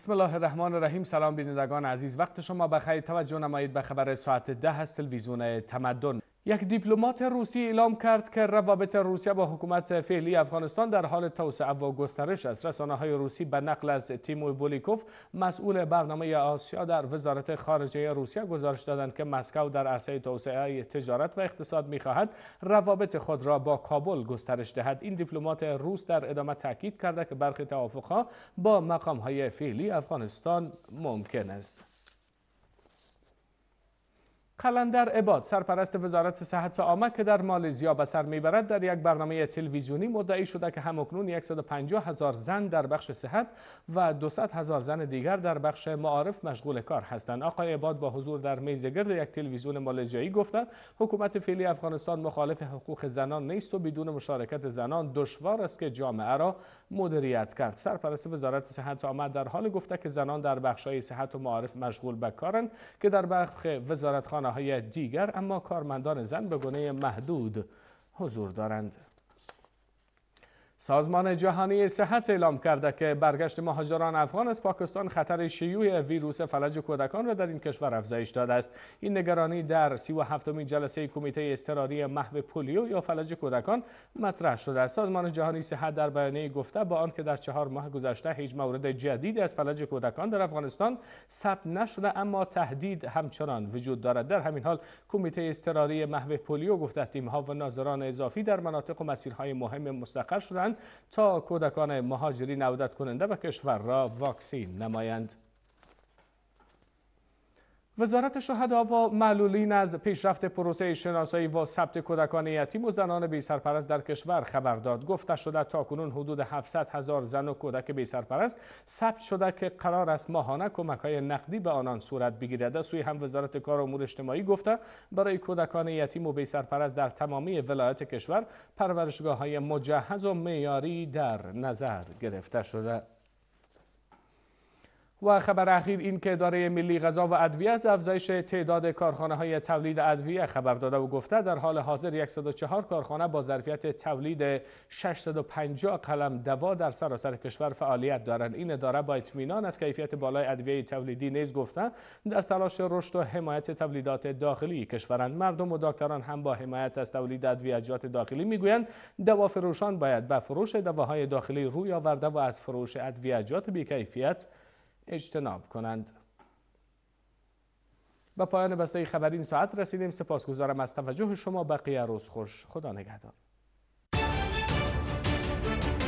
بسم الله الرحمن الرحیم سلام بینندگان عزیز وقت شما بخیر توجه نمایید به خبر ساعت ده از تلویزیون تمدن یک دیپلمات روسی اعلام کرد که روابط روسیه با حکومت فعلی افغانستان در حال توسعه و گسترش است رسانه های روسی به نقل از تیموی بولیکوف مسئول برنامه آسیا در وزارت خارجه روسیه گزارش دادند که مسکو در عرصه توسعه تجارت و اقتصاد میخواهد روابط خود را با کابل گسترش دهد این دیپلمات روس در ادامه تاکید کرده که برخی توافقها با مقام های فعلی افغانستان ممکن است قلندر عباد سرپرست وزارت صحت عامه که در مالزیا به سر میبرد در یک برنامه تلویزیونی مدعی شده که همکنون 150 هزار زن در بخش صحت و 200 هزار زن دیگر در بخش معارف مشغول کار هستند آقای عباد با حضور در میز گرد یک تلویزیون مالزیایی گفتند حکومت فعلی افغانستان مخالف حقوق زنان نیست و بدون مشارکت زنان دشوار است که جامعه را مدیریت کرد سرپرست وزارت صحت عامه در حال گفته که زنان در بخش صحت و معارف مشغول به کارند که در بخش وزارتخانه های دیگر اما کارمندان زن به گونه محدود حضور دارند. سازمان جهانی صحت اعلام کرده که برگشت مهاجران افغان از پاکستان خطر شیوع ویروس فلج کودکان را در این کشور افزایش داده است این نگرانی در سی و هفتمین جلسه کمیته اضطراری محو پولیو یا فلج کودکان مطرح شده است سازمان جهانی صحت در بیانیه گفته با آنکه در چهار ماه گذشته هیچ مورد جدید از فلج کودکان در افغانستان ثبت نشده اما تهدید همچنان وجود دارد در همین حال کمیته اضطراری محو پولیو گفته تیمها و ناظران اضافی در مناطق و مسیرهای مهم مستقر شدند تا کودکان مهاجرین نودت کننده به کشور را واکسین نمایند. وزارت شهدا و معلولین از پیشرفت پروسه شناسایی و ثبت کودکان یتیم و زنان سرپرست در کشور خبر داد گفته شده کنون حدود 700 هزار زن و کودک سرپرست ثبت شده که قرار است ماهانه کمک های نقدی به آنان صورت بگیرد سوی هم وزارت کار و امور اجتماعی گفته برای کودکان یتیم و سرپرست در تمامی ولایت کشور پرورشگاه های مجهز و معیاری در نظر گرفته شده و خبر اخیر این که اداره ملی غذا و ادویه از افزایش تعداد کارخانه های تولید ادویه خبر داده و گفته در حال حاضر 104 کارخانه با ظرفیت تولید 650 قلم دوا در سراسر کشور فعالیت دارند این اداره با اطمینان از کیفیت بالای ادویه تولیدی نیز گفته در تلاش رشد و حمایت تولیدات داخلی کشورند مردم و دکتران هم با حمایت از تولید ادویجات داخلی میگویند دوا فروشان باید به فروش دواهای داخلی روی آورده و از فروش ادویجات بیکیفیت اجتناب کنند به پایان بسته خبری این ساعت رسیدیم سپاسگزارم از توجه شما بقیه روز خوش خدا نگهدار